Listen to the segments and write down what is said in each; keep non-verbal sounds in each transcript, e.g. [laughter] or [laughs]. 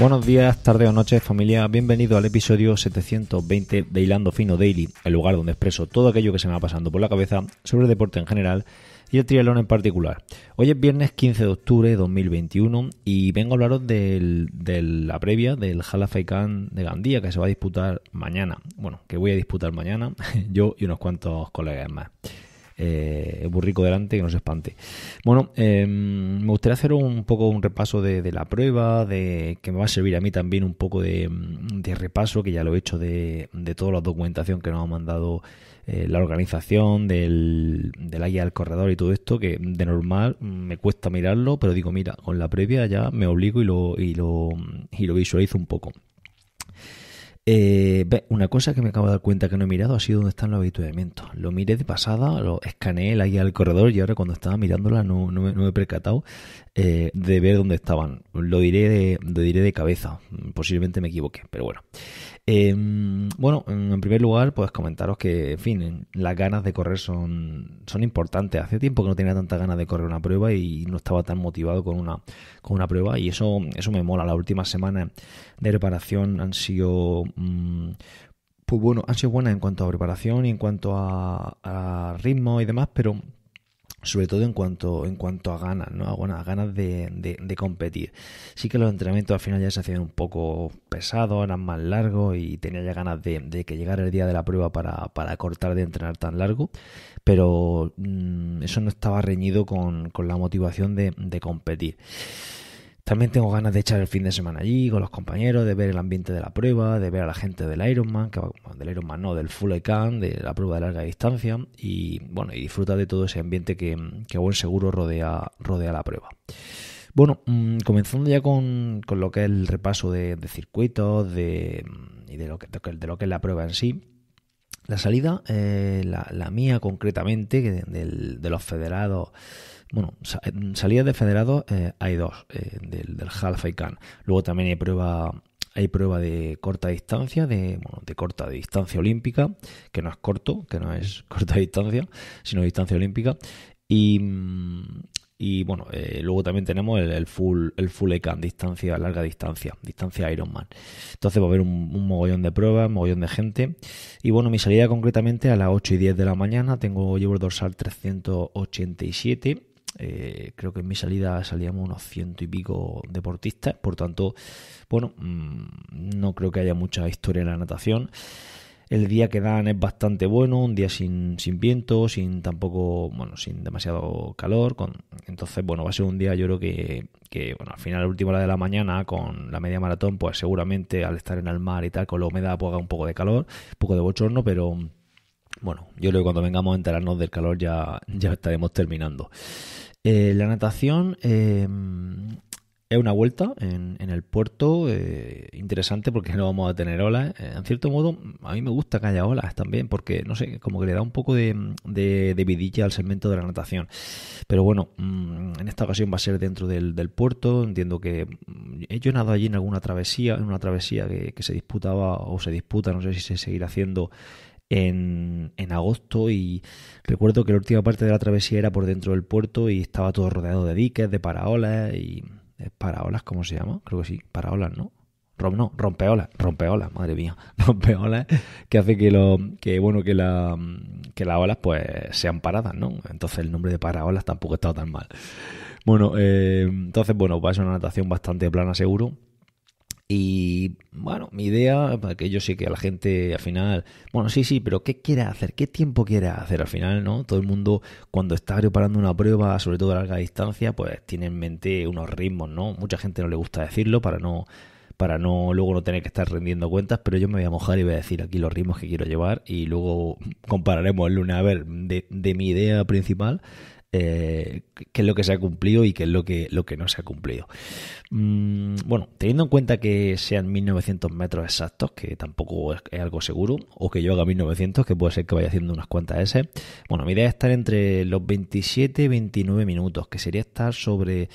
Buenos días, tarde o noches, familia. Bienvenido al episodio 720 de Hilando Fino Daily, el lugar donde expreso todo aquello que se me va pasando por la cabeza sobre el deporte en general y el triatlón en particular. Hoy es viernes 15 de octubre de 2021 y vengo a hablaros de la previa del Halafaikan de Gandía que se va a disputar mañana. Bueno, que voy a disputar mañana, [laughs] yo y unos cuantos colegas más eh, burrico delante que no se espante. Bueno, em, me gustaría hacer un poco un repaso de, la prueba, de que me va a servir a mí también un poco de, repaso, que ya lo he hecho de, de toda la documentación que nos ha mandado eh, la organización, del, del guía del corredor y todo esto, que de normal me cuesta mirarlo, pero digo, mira, con la previa ya me obligo y lo, y lo, y lo visualizo un poco. Eh, una cosa que me acabo de dar cuenta que no he mirado ha sido dónde están los habituamientos. Lo miré de pasada, lo escaneé ahí al corredor y ahora cuando estaba mirándola no, no, me, he percatado eh, de ver dónde estaban. Lo diré de, lo diré de cabeza, posiblemente me equivoqué, pero bueno. Em, bueno, en primer lugar, pues comentaros que, en fin, las ganas de correr son, son importantes. Hace tiempo que no tenía tantas ganas de correr una prueba y no estaba tan motivado con una, con una prueba y eso, eso me mola. Las últimas semanas de preparación han sido... Mm, pues bueno, han sido buenas en cuanto a preparación y en cuanto a, a ritmo y demás, pero sobre todo en cuanto, en cuanto a ganas, ¿no? a ganas de, competir. Sí que los entrenamientos al final ya se hacían un poco pesados, eran más largos y tenía ya ganas de, de que llegara el día de la prueba para, para cortar de entrenar tan largo, pero mm, eso no estaba reñido con, con la motivación de competir. También tengo ganas de echar el fin de semana allí con los compañeros, de ver el ambiente de la prueba, de ver a la gente del Ironman, que, del Ironman no, del Full Can, de la prueba de larga distancia y bueno, y disfruta de todo ese ambiente que, a buen seguro rodea, rodea la prueba. Bueno, mm, comenzando ya con, con, lo que es el repaso de, circuitos y de lo, que, de lo que es la prueba en sí. La salida, eh, la, mía concretamente, de, los federados, bueno, eh, salidas de federados eh, hay dos, del, del y Luego también hay prueba, hay prueba de corta distancia, de, bueno, de corta distancia olímpica, que no es corto, que no es [laughs] corta distancia, sino distancia olímpica. Y, mm, y bueno, eh, luego también tenemos el, full el full ECAN, distancia, larga distancia, distancia Ironman. Entonces va a haber un, mogollón de pruebas, un mogollón de gente. Y bueno, mi salida concretamente a las 8 y 10 de la mañana, tengo llevo el dorsal 387. Eh, creo que en mi salida salíamos unos ciento y pico deportistas, por tanto, bueno, mm, no creo que haya mucha historia en la natación. El día que dan es bastante bueno, un día sin, viento, sin tampoco, bueno, sin demasiado calor. entonces, bueno, va a ser un día yo creo que, que, bueno, al final, la última hora de la mañana, con la media maratón, pues seguramente al estar en el mar y tal, con la humedad, pues haga un poco de calor, un poco de bochorno, pero bueno, yo creo que cuando vengamos a enterarnos del calor ya, ya estaremos terminando. Eh, la natación... Eh, es una vuelta en, el puerto eh, interesante porque [laughs] no vamos a tener olas. Eh, en cierto modo, a mí me gusta que haya olas también porque, no sé, como que le da un poco de, de, vidilla al segmento de la natación. Pero bueno, mm, en esta ocasión va a ser dentro del, puerto. Entiendo que mm, yo he nadado allí en alguna travesía, en una travesía que, se disputaba o se disputa, no sé si se seguirá haciendo en, en, agosto y recuerdo que la última parte de la travesía era por dentro del puerto y estaba todo rodeado de diques, de paraolas y eh, paraolas, ¿cómo se llama? Creo que sí, paraolas, ¿no? Rom, no, rompeolas, rompeolas, madre mía, [laughs] rompeolas que hace que lo, que bueno, que la, que las olas pues sean paradas, ¿no? Entonces el nombre de paraolas tampoco estado tan mal. Bueno, eh, entonces bueno, va a ser una natación bastante plana seguro y bueno, mi idea, que yo sé que a la gente al final, bueno, sí, sí, pero ¿qué quiere hacer? ¿Qué tiempo quiere hacer al final? ¿no? Todo el mundo cuando está preparando una prueba, sobre todo a larga distancia, pues tiene en mente unos ritmos, ¿no? Mucha gente no le gusta decirlo para no para no luego no tener que estar rendiendo cuentas, pero yo me voy a mojar y voy a decir aquí los ritmos que quiero llevar y luego [laughs] compararemos el lunes a ver de, de mi idea principal eh, qué es lo que se ha cumplido y qué es lo que, lo que no se ha cumplido. Mm, bueno, teniendo en cuenta que sean 1900 metros exactos, que tampoco es, algo seguro, o que yo haga 1900, que puede ser que vaya haciendo unas cuantas ese, bueno, mi idea es estar entre los 27 y 29 minutos, que sería estar sobre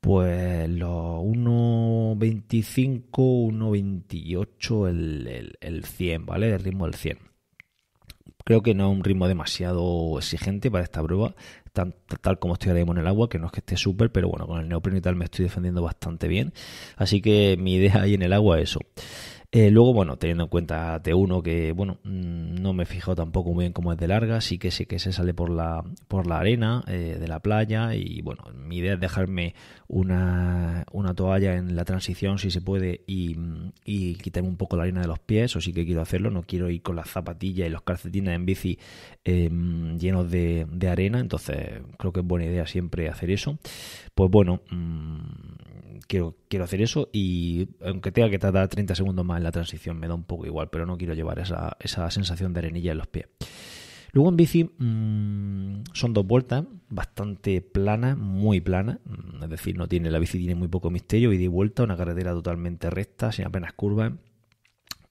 pues los 1.25, 1.28 el 100, ¿vale? El ritmo del 100 creo que no es un ritmo demasiado exigente para esta prueba, tan, tal como estoy ahora mismo en el agua, que no es que esté súper, pero bueno, con el neopreno y tal me estoy defendiendo bastante bien. Así que mi idea ahí en el agua es eso. Eh, luego, bueno, teniendo en cuenta T1, que bueno, mm, no me fijo tampoco muy bien cómo es de larga, sí que sé que se sale por la, por la arena eh, de la playa y bueno, mi idea es dejarme una, toalla en la transición si se puede y, quitarme un poco la arena de los pies, o sí que quiero hacerlo, no quiero ir con las zapatillas y los calcetines en bici em, llenos de, arena, entonces creo que es buena idea siempre hacer eso. Pues bueno, mm, quiero, hacer eso y aunque tenga que tardar 30 segundos más en la transición, me da un poco igual, pero no quiero llevar esa, esa sensación de arenilla en los pies. Luego en bici mm, son dos vueltas, bastante planas, muy planas, mm, es decir, no tiene la bici tiene muy poco misterio y de vuelta una carretera totalmente recta, sin apenas curvas.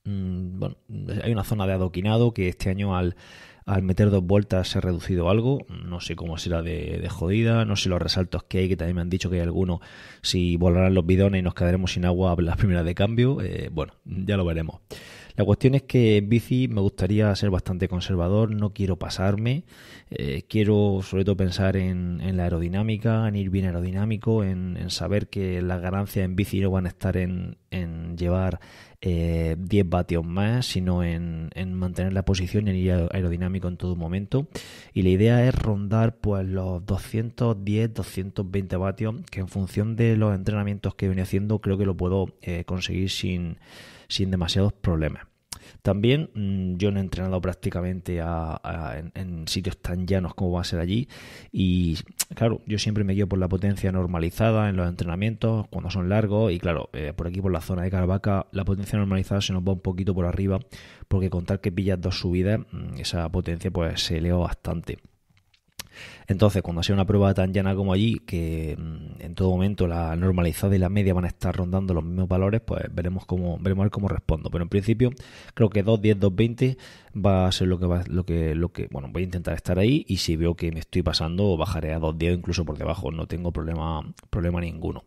Mm, bueno, hay una zona de adoquinado que este año al, al meter dos vueltas se ha reducido algo. No sé cómo será de, jodida, no sé los resaltos que hay, que también me han dicho que hay algunos, si volarán los bidones y nos quedaremos sin agua [laughs] las primeras de cambio. Eh, bueno, ya lo veremos. La cuestión es que en bici me gustaría ser bastante conservador, no quiero pasarme, eh, quiero sobre todo pensar en, la aerodinámica, en ir bien aerodinámico, en, saber que las ganancias en bici no van a estar en, en llevar 10 eh, vatios más, sino en, mantener la posición y en aerodinámico en todo momento. Y la idea es rondar pues los 210-220 vatios, que en función de los entrenamientos que venía haciendo creo que lo puedo eh, conseguir sin, sin demasiados problemas. También mm, yo no he entrenado prácticamente en, sitios tan llanos como va a ser allí y claro, yo siempre me guío por la potencia normalizada en los entrenamientos cuando son largos y claro, eh, por aquí por la zona de Caravaca la potencia normalizada se nos va un poquito por arriba porque con tal que pillas dos subidas, mm, esa potencia pues se eleva bastante. Entonces, cuando sea una prueba tan llana como allí, que mm, en todo momento la normalizada y la media van a estar rondando los mismos valores, pues veremos cómo, veremos cómo respondo. Pero en principio, creo que 2.10, 2.20 va a ser lo que va, lo que, lo que, bueno, voy a intentar estar ahí y si veo que me estoy pasando, bajaré a 2.10 incluso por debajo. No tengo problema, problema ninguno.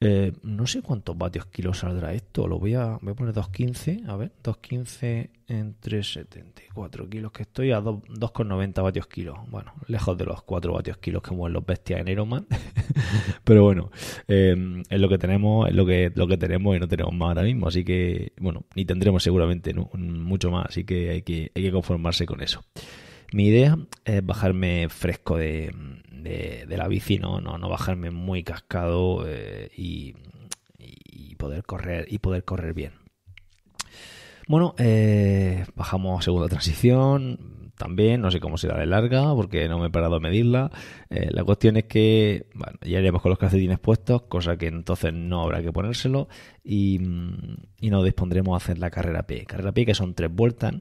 Eh, no sé cuántos vatios kilos saldrá esto. Lo voy a, voy a poner 2.15. A ver, 2.15 entre 74 kilos, que estoy a 2,90 vatios kilos. Bueno, lejos de los 4 vatios kilos que mueven los bestias en Ironman [laughs] Pero bueno, em, es lo que tenemos, es lo que, lo que tenemos y no tenemos más ahora mismo. Así que, bueno, ni tendremos seguramente mucho más. Así que hay, que conformarse con eso. Mi idea es bajarme fresco de, la bici, ¿no? No, bajarme muy cascado eh, y poder correr y poder correr bien bueno, eh, bajamos a segunda transición, también, no sé cómo será de larga porque no me he parado a medirla. Eh, la cuestión es que ya iremos con los calcetines puestos, cosa que entonces no habrá que ponérselo y, mm, y nos dispondremos a hacer la carrera P. Carrera P que son tres vueltas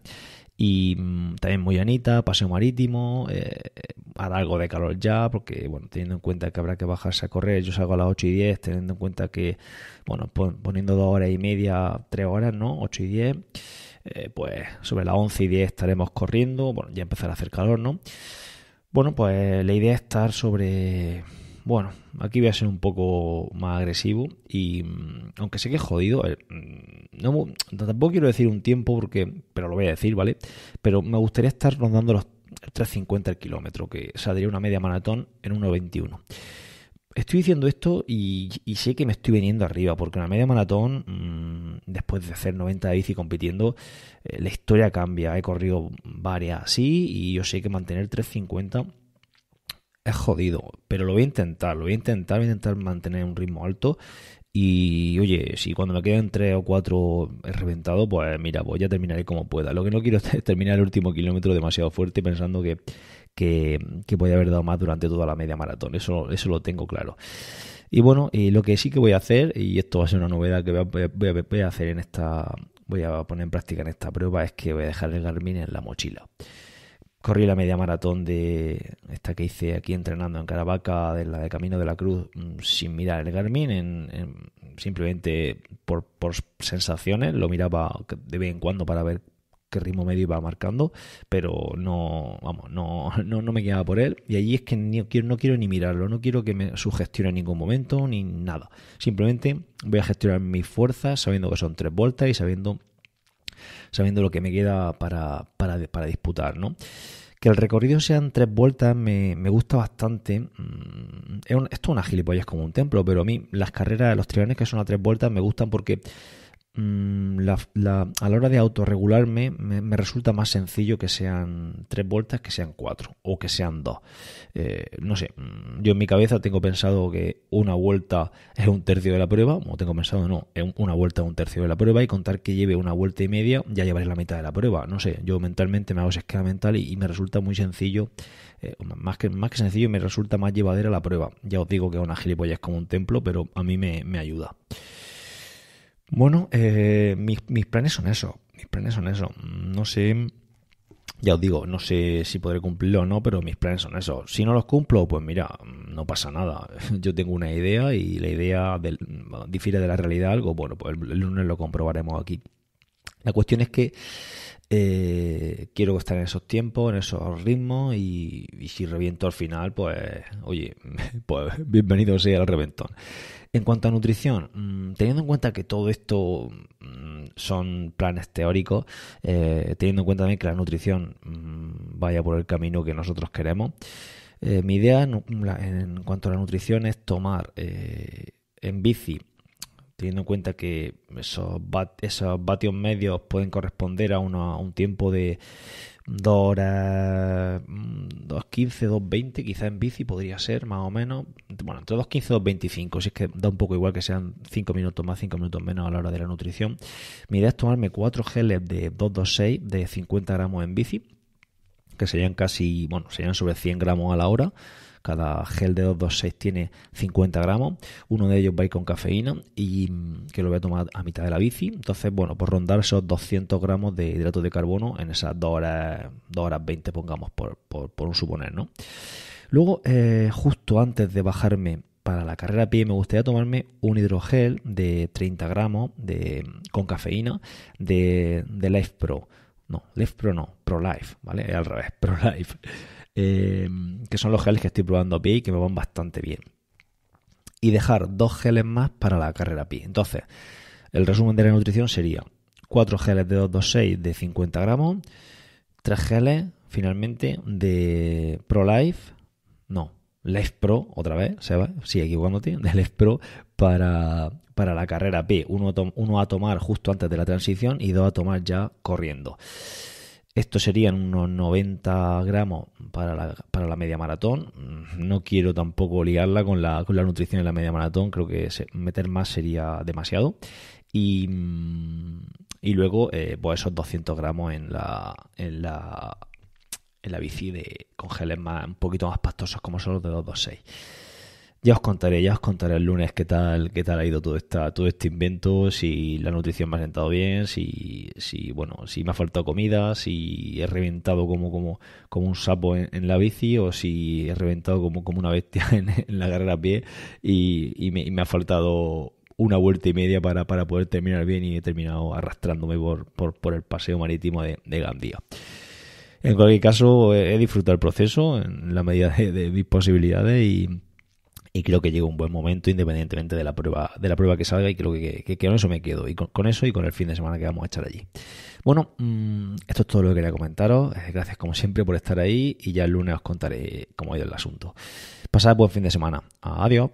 y mm, también muy anita paseo marítimo, eh, hará algo de calor ya, porque bueno, teniendo en cuenta que habrá que bajarse a correr, yo salgo a las 8 y 10, teniendo en cuenta que, bueno, poniendo dos horas y media, tres horas, ¿no? 8 y 10, eh, pues sobre las 11 y 10 estaremos corriendo, bueno, ya empezará a hacer calor, ¿no? Bueno, pues la idea es estar sobre bueno, aquí voy a ser un poco más agresivo y mm, aunque sé que es jodido, eh, mm, tampoco quiero decir un tiempo porque, pero lo voy a decir, ¿vale? Pero me gustaría estar rondando los 3.50 el kilómetro, que saldría una media maratón en 1.21. Estoy diciendo esto y, sé que me estoy viniendo arriba, porque una media maratón, mm, después de hacer 90 de bici compitiendo, eh, la historia cambia. He corrido varias así y yo sé que mantener 350 es jodido, pero lo voy a intentar, lo voy a intentar, voy a intentar mantener un ritmo alto. Y oye, si cuando me quedan tres o cuatro reventado, pues mira, voy pues a terminar como pueda. Lo que no quiero [laughs] es terminar el último kilómetro demasiado fuerte pensando que, que, que haber dado más durante toda la media maratón. Eso, eso lo tengo claro. Y bueno, y lo que sí que voy a hacer, y esto va a ser una novedad que hacer en esta, voy a poner en práctica en esta prueba, es que voy a dejar el Garmin en la mochila. Corrí la media maratón de esta que hice aquí entrenando en Caravaca, de la de Camino de la Cruz, mm, sin mirar el Garmin, en, simplemente por, sensaciones. Lo miraba de vez en cuando para ver qué ritmo medio iba marcando, pero no, vamos, no, [laughs] no, no me quedaba por él. Y allí es que ni, no quiero ni mirarlo, no quiero que me sugestione en ningún momento ni nada. Simplemente voy a gestionar mis fuerzas sabiendo que son tres vueltas y sabiendo sabiendo lo que me queda para, para, para disputar, ¿no? Que el recorrido sean tres vueltas me, me gusta bastante. Mm, esto es una gilipollas como un templo, pero a mí las carreras, los trianes que son a tres vueltas me gustan porque Mm, la, a la hora de autorregularme me, me, resulta más sencillo que sean tres vueltas que sean cuatro o que sean dos. Eh, no sé, mm, yo en mi cabeza tengo pensado que una vuelta es un tercio de la prueba, o tengo pensado no, una vuelta es un tercio de la prueba y contar que lleve una vuelta y media ya llevaré la mitad de la prueba. No sé, yo mentalmente me hago ese esquema mental y, me resulta muy sencillo, eh, más, que, más que sencillo, me resulta más llevadera la prueba. Ya os digo que es una gilipollas como un templo, pero a mí me, me ayuda. Bueno, eh, mis, planes son eso. Mis planes son eso. No sé. Ya os digo, no sé si podré cumplirlo o no, pero mis planes son eso. Si no los cumplo, pues mira, no pasa nada. [laughs] Yo tengo una idea y la idea del, difiere de la realidad algo. Bueno, pues el, lunes lo comprobaremos aquí. La cuestión es que eh, quiero estar en esos tiempos, en esos ritmos y, si reviento al final, pues oye, [laughs] pues bienvenido sea al reventón. En cuanto a nutrición, mm, teniendo en cuenta que todo esto mm, son planes teóricos, eh, teniendo en cuenta también que la nutrición mm, vaya por el camino que nosotros queremos, eh, mi idea en cuanto a la nutrición es tomar eh, en bici teniendo en cuenta que esos, esos vatios medios pueden corresponder a, uno, un tiempo de 2 horas, 2.15, 2.20, quizás en bici podría ser más o menos, bueno, entre 2.15 y 2.25, si es que da un poco igual que sean 5 minutos más, 5 minutos menos a la hora de la nutrición. Mi idea es tomarme 4 geles de 226 de 50 gramos en bici, que serían casi, bueno, serían sobre 100 gramos a la hora cada gel de 226 tiene 50 gramos. Uno de ellos va a ir con cafeína y mm, que lo voy a tomar a mitad de la bici. Entonces, bueno, por rondar esos 200 gramos de hidrato de carbono en esas 2 horas, 2 horas 20, pongamos, por, un suponer, ¿no? Luego, eh, justo antes de bajarme para la carrera a pie me gustaría tomarme un hidrogel de 30 gramos de, con cafeína de, de Life Pro. No, Life Pro no, Pro Life, ¿vale? al revés, [laughs] Pro Life. Em, que son los geles que estoy probando a pie y que me van bastante bien. Y dejar dos geles más para la carrera a Entonces, el resumen de la nutrición sería 4 geles de 226 de 50 gramos, 3 geles finalmente de ProLife, no, Life Pro, otra vez, si sigue equivocándote, de Life Pro para, la carrera P. Uno, uno, a tomar justo antes de la transición y dos a tomar ya corriendo esto serían unos 90 gramos para la, para la media maratón. No quiero tampoco liarla con la, con la nutrición en la media maratón. Creo que meter más sería demasiado. Y, y luego, eh, pues esos 200 gramos en la, en la, en la bici de, con más, un poquito más pastosos como son los de 226. Ya os contaré, ya os contaré el lunes qué tal, qué tal ha ido todo esta, todo este invento, si la nutrición me ha sentado bien, si, si bueno, si me ha faltado comida, si he reventado como, como, como un sapo en, la bici, o si he reventado como, como una bestia [laughs] en, la carrera a pie, y, me, ha faltado una vuelta y media para, poder terminar bien y he terminado arrastrándome por, el paseo marítimo de, Gandía. En cualquier caso, he, disfrutado el proceso en la medida de, de mis posibilidades y y creo que llega un buen momento independientemente de la prueba de la prueba que salga y creo que, con eso me quedo y con, eso y con el fin de semana que vamos a echar allí bueno mm, esto es todo lo que quería comentaros eh, gracias como siempre por estar ahí y ya el lunes os contaré cómo ha ido el asunto pasad buen fin de semana adiós